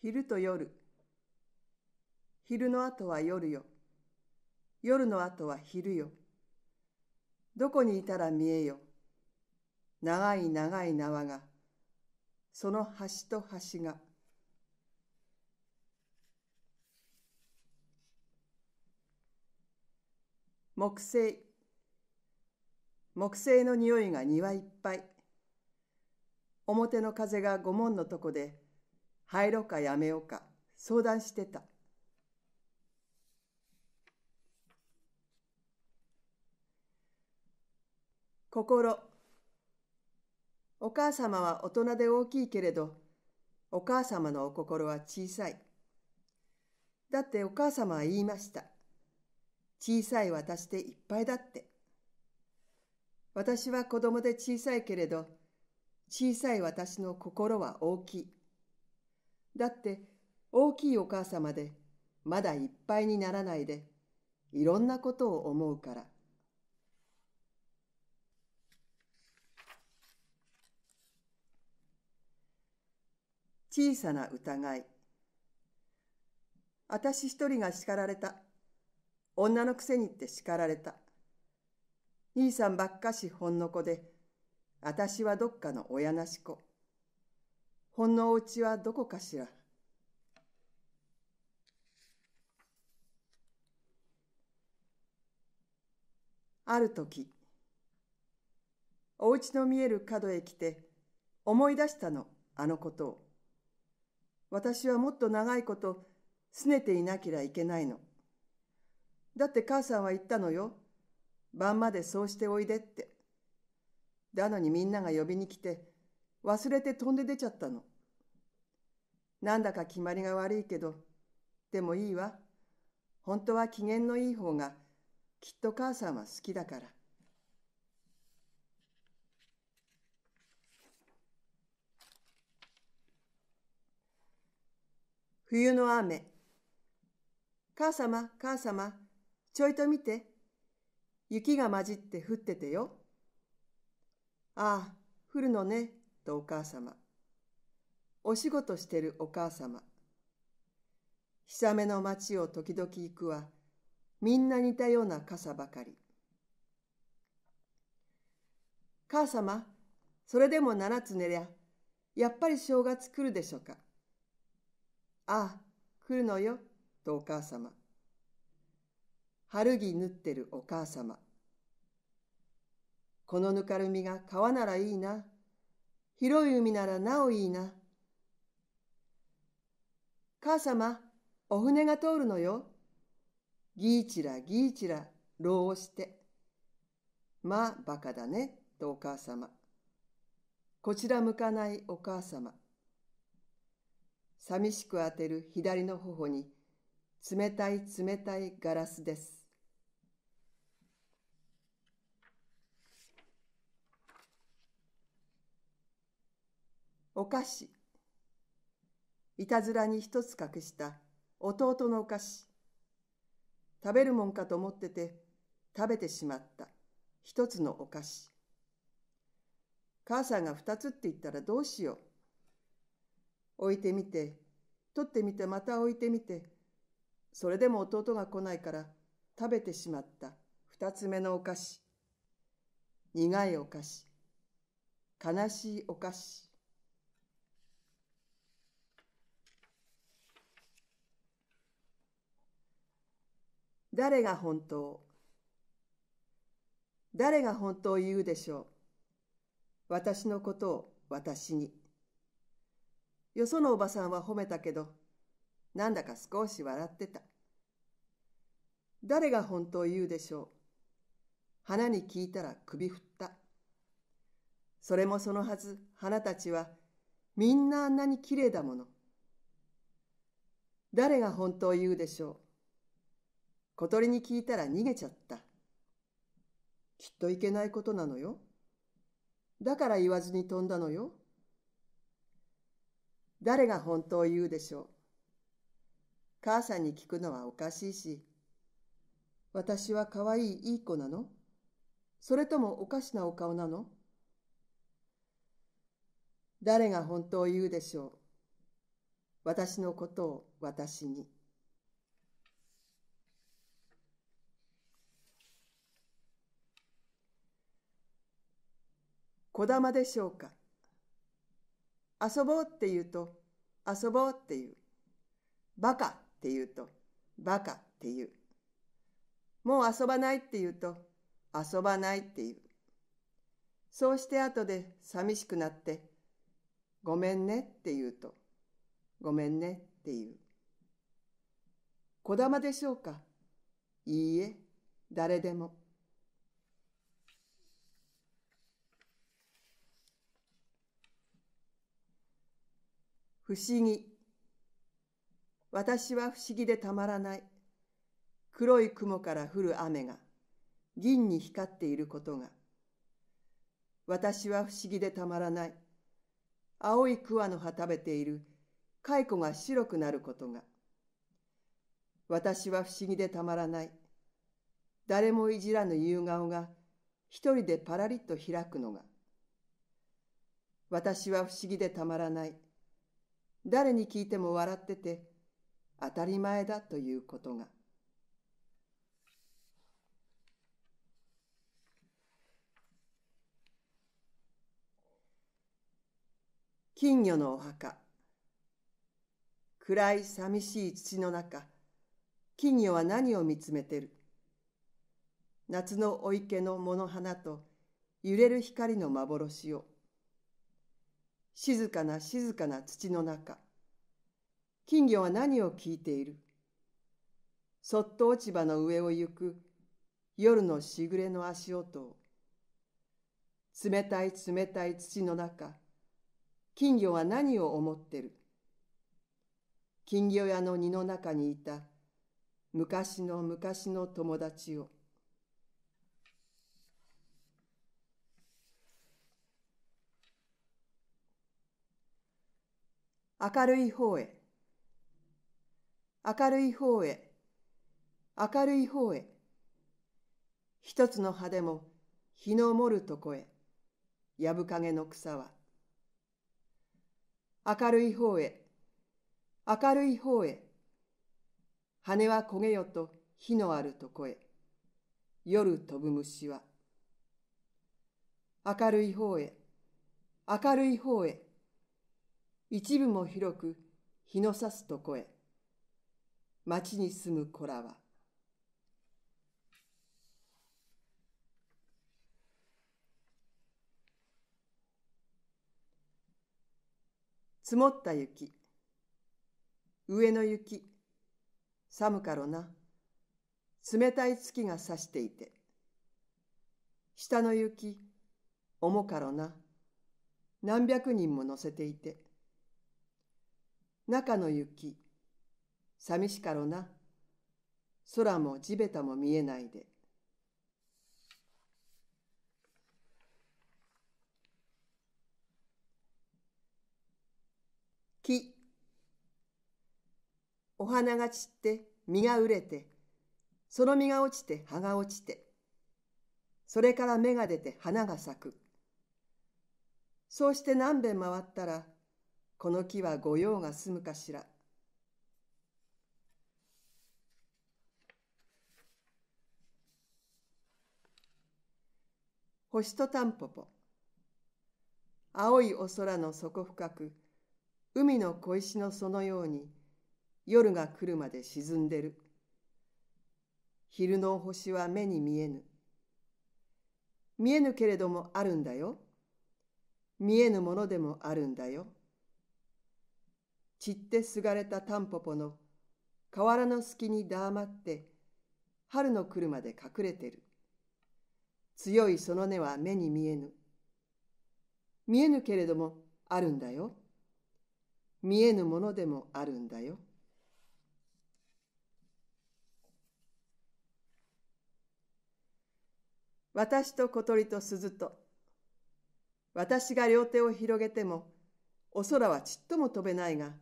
昼と夜。昼の後は夜よ。夜の後は昼よ。どこにいたら見えよ。長い長い縄が、その端と端が。木星。木星の匂いが庭いっぱい。表の風が御門のとこで、入ろうかやめようか相談してた。心お母様は大人で大きいけれどお母様のお心は小さい。だってお母様は言いました。小さい私でいっぱいだって。私は子供で小さいけれど小さい私の心は大きい。だって大きいお母様でまだいっぱいにならないでいろんなことを思うから。小さな疑い。私一人が叱られた。女のくせにって叱られた。兄さんばっかしほんの子で、私はどっかの親なし子。ほんのお家はどこかしらある時お家の見える角へ来て思い出したのあのことを私はもっと長いこと拗ねていなきゃいけないのだって母さんは言ったのよ晩までそうしておいでってだのにみんなが呼びに来て忘れて飛んで出ちゃったの。なんだか決まりが悪いけど、でもいいわ。本当は機嫌のいい方がきっと母さんは好きだから。冬の雨。母様、母様、ちょいと見て。雪が混じって降っててよ。ああ、降るのね。お母様、お仕事してるお母様、氷めの町を時々行くは、みんな似たような傘ばかり。母様、それでも七つ寝りゃ、やっぱり正月来るでしょうか。ああ、来るのよ、とお母様。春着縫ってるお母様。このぬかるみが川ならいいな、広い海ならなおいいな。母様、お船が通るのよ。ギーチラギーチラ浪をして。まあ、バカだね、とお母様。こちら向かないお母様。寂しく当てる左の頬に、冷たい冷たいガラスです。お菓子いたずらに一つ隠した弟のお菓子食べるもんかと思ってて食べてしまった一つのお菓子母さんが二つって言ったらどうしよう置いてみて取ってみてまた置いてみてそれでも弟が来ないから食べてしまった二つ目のお菓子苦いお菓子悲しいお菓子誰が本当誰が本当を言うでしょう私のことを私に。よそのおばさんは褒めたけど、なんだか少し笑ってた。誰が本当を言うでしょう花に聞いたら首振った。それもそのはず、花たちはみんなあんなに綺麗だもの。誰が本当を言うでしょう小鳥に聞いたら逃げちゃった。きっといけないことなのよ。だから言わずに飛んだのよ。誰が本当を言うでしょう。母さんに聞くのはおかしいし、私は可愛いいい子なのそれともおかしなお顔なの誰が本当を言うでしょう。私のことを私に。小玉でしょうか遊ぼうって言うと遊ぼうって言うバカって言うとバカって言うもう遊ばないって言うと遊ばないって言うそうして後で寂しくなってごめんねって言うとごめんねって言う小玉でしょうかいいえ誰でも不思議。私は不思議でたまらない。黒い雲から降る雨が、銀に光っていることが。私は不思議でたまらない。青い桑の葉食べている蚕が白くなることが。私は不思議でたまらない。誰もいじらぬ夕顔が一人でパラリと開くのが。私は不思議でたまらない。誰に聞いても笑ってて当たり前だということが金魚のお墓暗い寂しい土の中金魚は何を見つめてる夏のお池の物花と揺れる光の幻を静かな静かな土の中金魚は何を聞いているそっと落ち葉の上を行く夜のしぐれの足音を冷たい冷たい土の中金魚は何を思ってる金魚屋の荷の中にいた昔の昔の友達を明るい方へ明るい方へ明るい方へ一つの葉でも日のもるとこへやぶかげの草は明るい方へ明るい方へ羽は焦げよと火のあるとこへ夜飛ぶ虫は明るい方へ明るい方へ一部も広く日の差すとこへ町に住む子らは積もった雪上の雪寒かろな冷たい月がさしていて下の雪重かろな何百人も乗せていて中の雪寂しかろな空も地べたも見えないで木お花が散って実が熟れてその実が落ちて葉が落ちてそれから芽が出て花が咲くそうして何べん回ったらこの木は御用が済むかしら。星とタンポポ青いお空の底深く海の小石のそのように夜が来るまで沈んでる昼の星は目に見えぬ見えぬけれどもあるんだよ見えぬものでもあるんだよ散ってすがれたタンポポの河原の隙に黙って春の来るまで隠れてる強いその根は目に見えぬ見えぬけれどもあるんだよ見えぬものでもあるんだよ私と小鳥と鈴と私が両手を広げてもお空はちっとも飛べないが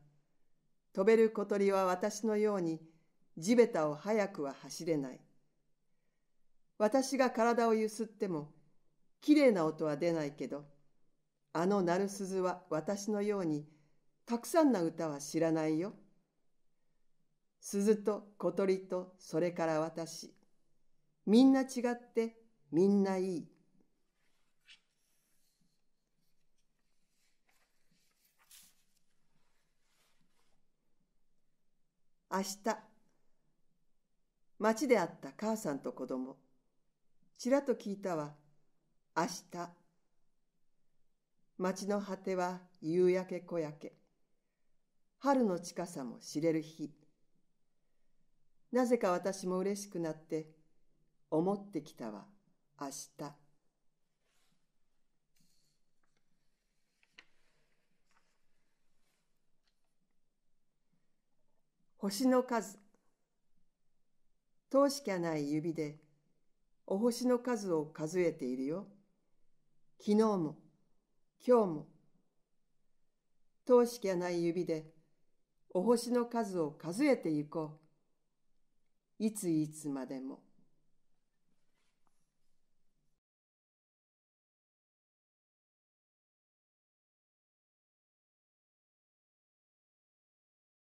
飛べる小鳥は私のように地べたを早くは走れない。私が体をゆすっても、きれいな音は出ないけど、あの鳴る鈴は私のように、たくさんな歌は知らないよ。鈴と小鳥とそれから私、みんな違ってみんないい。明日町で会った母さんと子供ちらと聞いたわ明日町の果ては夕焼け小焼け春の近さも知れる日なぜか私も嬉しくなって思ってきたわ明日星の数通しきゃない指でお星の数を数えているよ昨日も今日も通しきゃない指でお星の数を数えてゆこういついつまでも